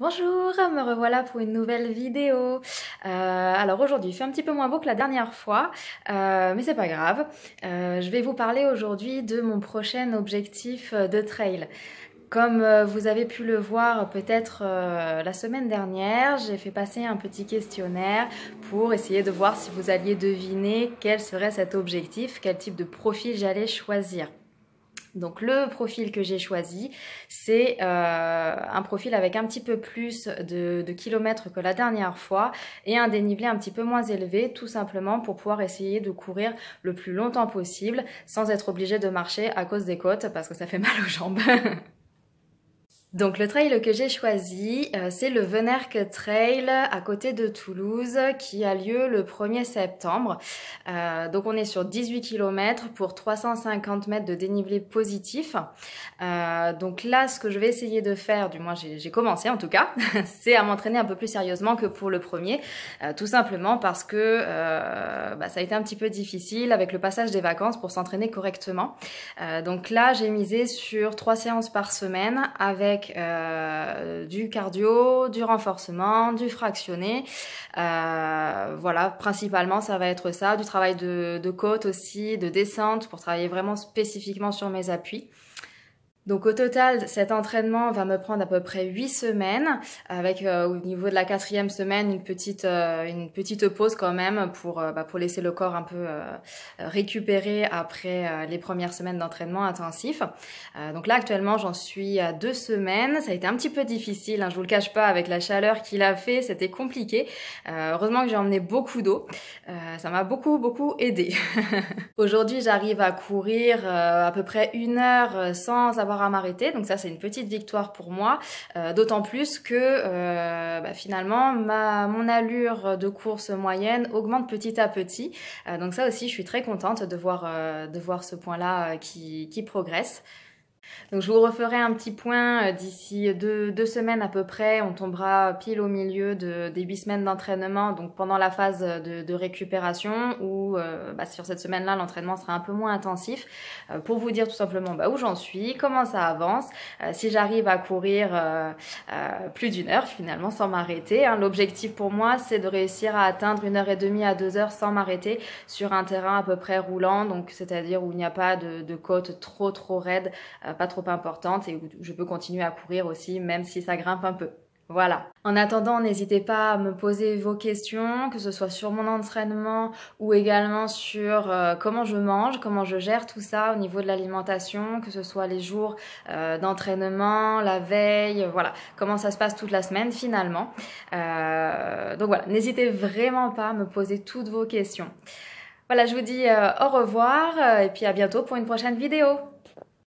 Bonjour, me revoilà pour une nouvelle vidéo. Euh, alors aujourd'hui, il fait un petit peu moins beau que la dernière fois, euh, mais c'est pas grave. Euh, je vais vous parler aujourd'hui de mon prochain objectif de trail. Comme vous avez pu le voir peut-être la semaine dernière, j'ai fait passer un petit questionnaire pour essayer de voir si vous alliez deviner quel serait cet objectif, quel type de profil j'allais choisir. Donc le profil que j'ai choisi, c'est euh, un profil avec un petit peu plus de, de, kilomètres que la dernière fois et un dénivelé un petit peu moins élevé, tout simplement pour pouvoir essayer de courir le plus longtemps possible sans être obligé de marcher à cause des côtes parce que ça fait mal aux jambes. Donc le trail que j'ai choisi, euh, c'est le Venerque Trail à côté de Toulouse qui a lieu le 1er septembre. Euh, donc on est sur 18 km pour 350 mètres de dénivelé positif. Euh, donc là, ce que je vais essayer de faire, du moins j'ai commencé en tout cas, c'est à m'entraîner un peu plus sérieusement que pour le premier, tout simplement parce que bah, ça a été un petit peu difficile avec le passage des vacances pour s'entraîner correctement. donc là, j'ai misé sur trois séances par semaine avec euh, du cardio, du renforcement, du fractionné. Euh, voilà, principalement ça va être ça, du travail de, de côte aussi, de descente pour travailler vraiment spécifiquement sur mes appuis. Donc au total, cet entraînement va me prendre à peu près 8 semaines, avec euh, au niveau de la quatrième semaine une petite, euh, une petite pause quand même pour, euh, bah, pour laisser le corps un peu récupérer après les premières semaines d'entraînement intensif. donc là actuellement j'en suis à 2 semaines, ça a été un petit peu difficile, hein, je vous le cache pas, avec la chaleur qu'il a fait, c'était compliqué. heureusement que j'ai emmené beaucoup d'eau, ça m'a beaucoup beaucoup aidé. Aujourd'hui j'arrive à courir à peu près une heure sans avoir m'arrêter. Donc ça, c'est une petite victoire pour moi. Euh, d'autant plus que euh, bah, finalement, ma, mon allure de course moyenne augmente petit à petit. Euh, donc ça aussi, je suis très contente de voir, de voir ce point-là qui, qui progresse. Donc je vous referai un petit point euh, d'ici deux, semaines à peu près. On tombera pile au milieu des huit semaines d'entraînement, donc pendant la phase de, récupération où euh, bah, sur cette semaine-là l'entraînement sera un peu moins intensif euh, pour vous dire tout simplement bah, où j'en suis, comment ça avance, si j'arrive à courir plus d'une heure finalement sans m'arrêter. Hein. L'objectif pour moi c'est de réussir à atteindre une heure et demie à deux heures sans m'arrêter sur un terrain à peu près roulant, donc c'est-à-dire où il n'y a pas de côte trop trop raide euh, pas trop importante et je peux continuer à courir aussi même si ça grimpe un peu. Voilà. En attendant, n'hésitez pas à me poser vos questions, que ce soit sur mon entraînement ou également sur euh, comment je mange, comment je gère tout ça au niveau de l'alimentation, que ce soit les jours euh, d'entraînement, la veille, voilà, comment ça se passe toute la semaine finalement. donc voilà, n'hésitez vraiment pas à me poser toutes vos questions. Voilà, je vous dis au revoir et puis à bientôt pour une prochaine vidéo.